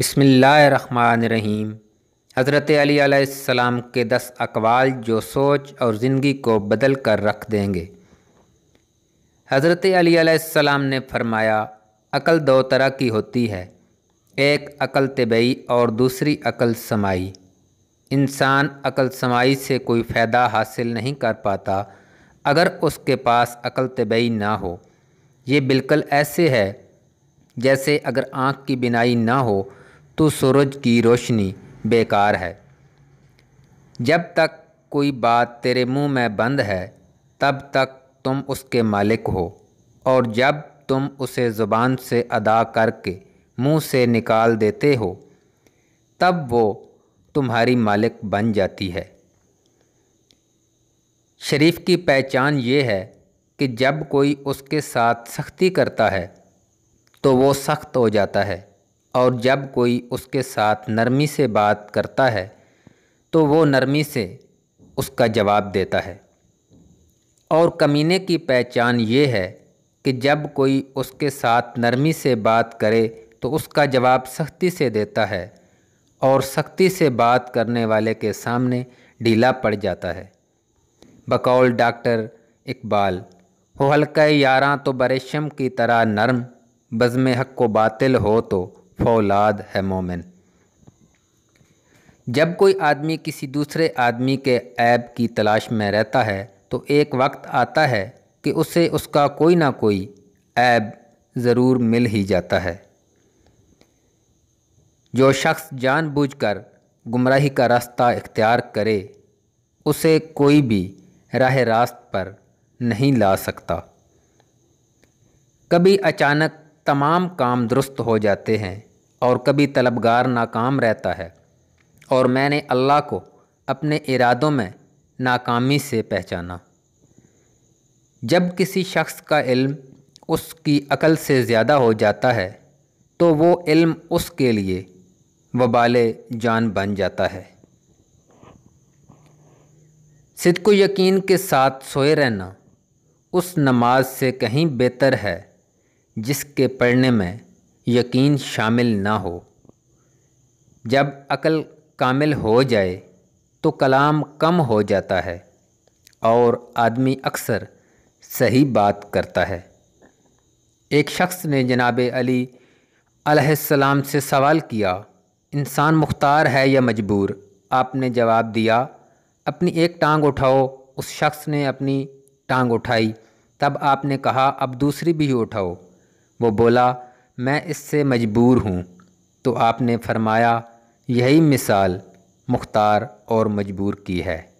बसमीम हज़रत अली के दस अकवाल जो सोच और ज़िंदगी को बदल कर रख देंगे हज़रत अली ने फरमाया अकल दो तरह की होती है एक अकल तबई और दूसरी अकल समाई इंसान अकल समाई से कोई फ़ायदा हासिल नहीं कर पाता अगर उसके पास अकल तबई ना हो ये बिल्कुल ऐसे है जैसे अगर आँख की बिनाई ना हो तो सूरज की रोशनी बेकार है जब तक कोई बात तेरे मुंह में बंद है तब तक तुम उसके मालिक हो और जब तुम उसे ज़ुबान से अदा करके मुंह से निकाल देते हो तब वो तुम्हारी मालिक बन जाती है शरीफ की पहचान ये है कि जब कोई उसके साथ सख्ती करता है तो वो सख्त हो जाता है और जब कोई उसके साथ नरमी से बात करता है तो वो नरमी से उसका जवाब देता है और कमीने की पहचान ये है कि जब कोई उसके साथ नरमी से बात करे तो उसका जवाब सख्ती से देता है और सख्ती से बात करने वाले के सामने ढीला पड़ जाता है बकौल डॉक्टर इकबाल हो हल्का यारा तो बरेशम की तरह नरम बज़म हक को बातिल हो तो फौलाद है मोमिन जब कोई आदमी किसी दूसरे आदमी के ऐब की तलाश में रहता है तो एक वक्त आता है कि उसे उसका कोई ना कोई ऐब ज़रूर मिल ही जाता है जो शख्स जानबूझकर गुमराही का रास्ता इख्तियार करे उसे कोई भी राह रास्त पर नहीं ला सकता कभी अचानक तमाम काम दुरुस्त हो जाते हैं और कभी तलबगार नाकाम रहता है और मैंने अल्लाह को अपने इरादों में नाकामी से पहचाना जब किसी शख्स का इल्म उसकी अकल से ज़्यादा हो जाता है तो वो इल्म उसके लिए वबाले जान बन जाता है सिद्को यकीन के साथ सोए रहना उस नमाज से कहीं बेहतर है जिसके पढ़ने में यकीन शामिल ना हो जब अकल कामिल हो जाए तो कलाम कम हो जाता है और आदमी अक्सर सही बात करता है एक शख्स ने जनाब अली अलैहिस्सलाम से सवाल किया इंसान मुख्तार है या मजबूर आपने जवाब दिया अपनी एक टांग उठाओ उस शख्स ने अपनी टांग उठाई तब आपने कहा अब दूसरी भी उठाओ वो बोला मैं इससे मजबूर हूँ तो आपने फरमाया यही मिसाल मुख्तार और मजबूर की है